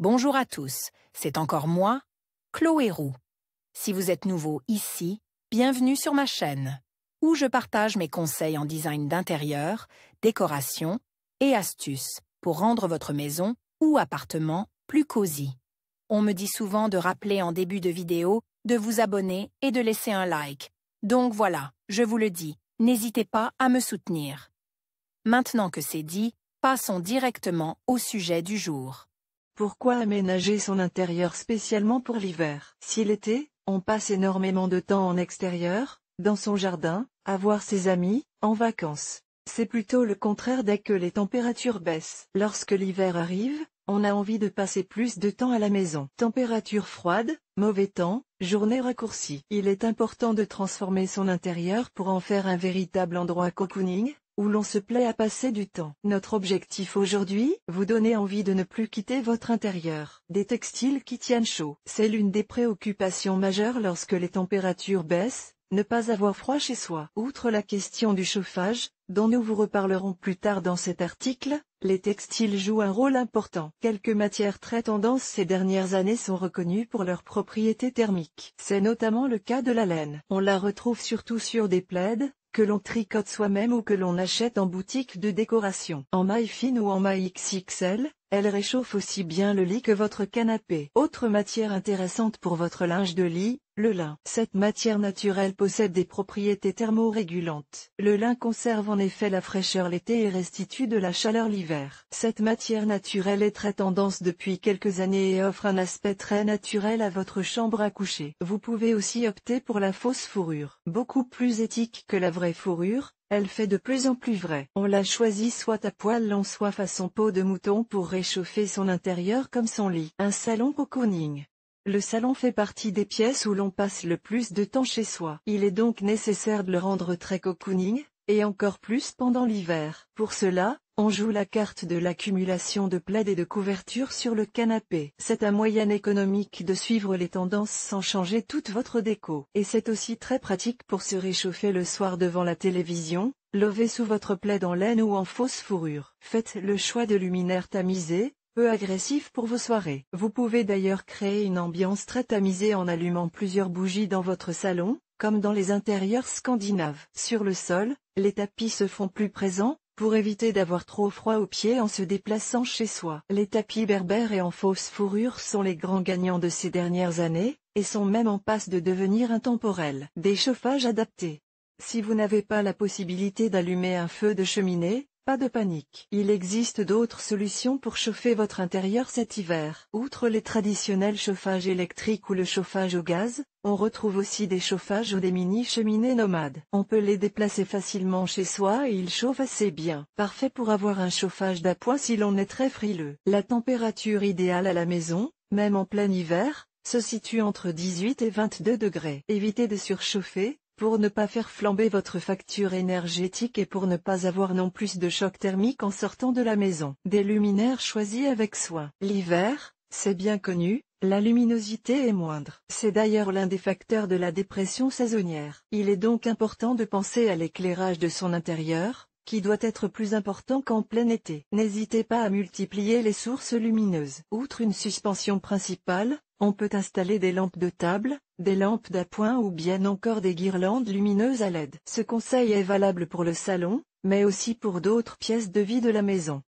Bonjour à tous, c'est encore moi, Chloé Roux. Si vous êtes nouveau ici, bienvenue sur ma chaîne, où je partage mes conseils en design d'intérieur, décoration et astuces pour rendre votre maison ou appartement plus cosy. On me dit souvent de rappeler en début de vidéo de vous abonner et de laisser un like. Donc voilà, je vous le dis, n'hésitez pas à me soutenir. Maintenant que c'est dit, passons directement au sujet du jour. Pourquoi aménager son intérieur spécialement pour l'hiver Si l'été, on passe énormément de temps en extérieur, dans son jardin, à voir ses amis, en vacances. C'est plutôt le contraire dès que les températures baissent. Lorsque l'hiver arrive, on a envie de passer plus de temps à la maison. Température froide, mauvais temps, journée raccourcie. Il est important de transformer son intérieur pour en faire un véritable endroit cocooning, où l'on se plaît à passer du temps. Notre objectif aujourd'hui, vous donner envie de ne plus quitter votre intérieur. Des textiles qui tiennent chaud. C'est l'une des préoccupations majeures lorsque les températures baissent, ne pas avoir froid chez soi. Outre la question du chauffage, dont nous vous reparlerons plus tard dans cet article, les textiles jouent un rôle important. Quelques matières très tendances ces dernières années sont reconnues pour leurs propriétés thermiques. C'est notamment le cas de la laine. On la retrouve surtout sur des plaides, que l'on tricote soi-même ou que l'on achète en boutique de décoration. En maille fine ou en maille XXL, elle réchauffe aussi bien le lit que votre canapé. Autre matière intéressante pour votre linge de lit, le lin. Cette matière naturelle possède des propriétés thermorégulantes. Le lin conserve en effet la fraîcheur l'été et restitue de la chaleur l'hiver. Cette matière naturelle est très tendance depuis quelques années et offre un aspect très naturel à votre chambre à coucher. Vous pouvez aussi opter pour la fausse fourrure. Beaucoup plus éthique que la vraie fourrure, elle fait de plus en plus vrai. On la choisit soit à poil long soit façon peau de mouton pour réchauffer son intérieur comme son lit. Un salon cocooning. Le salon fait partie des pièces où l'on passe le plus de temps chez soi. Il est donc nécessaire de le rendre très cocooning, et encore plus pendant l'hiver. Pour cela, on joue la carte de l'accumulation de plaid et de couvertures sur le canapé. C'est un moyen économique de suivre les tendances sans changer toute votre déco. Et c'est aussi très pratique pour se réchauffer le soir devant la télévision, lever sous votre plaid en laine ou en fausse fourrure. Faites le choix de luminaires tamisés, agressif pour vos soirées. Vous pouvez d'ailleurs créer une ambiance très tamisée en allumant plusieurs bougies dans votre salon, comme dans les intérieurs scandinaves. Sur le sol, les tapis se font plus présents, pour éviter d'avoir trop froid aux pieds en se déplaçant chez soi. Les tapis berbères et en fausse fourrure sont les grands gagnants de ces dernières années, et sont même en passe de devenir intemporels. Des chauffages adaptés. Si vous n'avez pas la possibilité d'allumer un feu de cheminée, pas de panique. Il existe d'autres solutions pour chauffer votre intérieur cet hiver. Outre les traditionnels chauffages électriques ou le chauffage au gaz, on retrouve aussi des chauffages ou des mini-cheminées nomades. On peut les déplacer facilement chez soi et ils chauffent assez bien. Parfait pour avoir un chauffage d'appoint si l'on est très frileux. La température idéale à la maison, même en plein hiver, se situe entre 18 et 22 degrés. Évitez de surchauffer, pour ne pas faire flamber votre facture énergétique et pour ne pas avoir non plus de choc thermique en sortant de la maison. Des luminaires choisis avec soin. L'hiver, c'est bien connu, la luminosité est moindre. C'est d'ailleurs l'un des facteurs de la dépression saisonnière. Il est donc important de penser à l'éclairage de son intérieur, qui doit être plus important qu'en plein été. N'hésitez pas à multiplier les sources lumineuses. Outre une suspension principale, on peut installer des lampes de table, des lampes d'appoint ou bien encore des guirlandes lumineuses à LED. Ce conseil est valable pour le salon, mais aussi pour d'autres pièces de vie de la maison.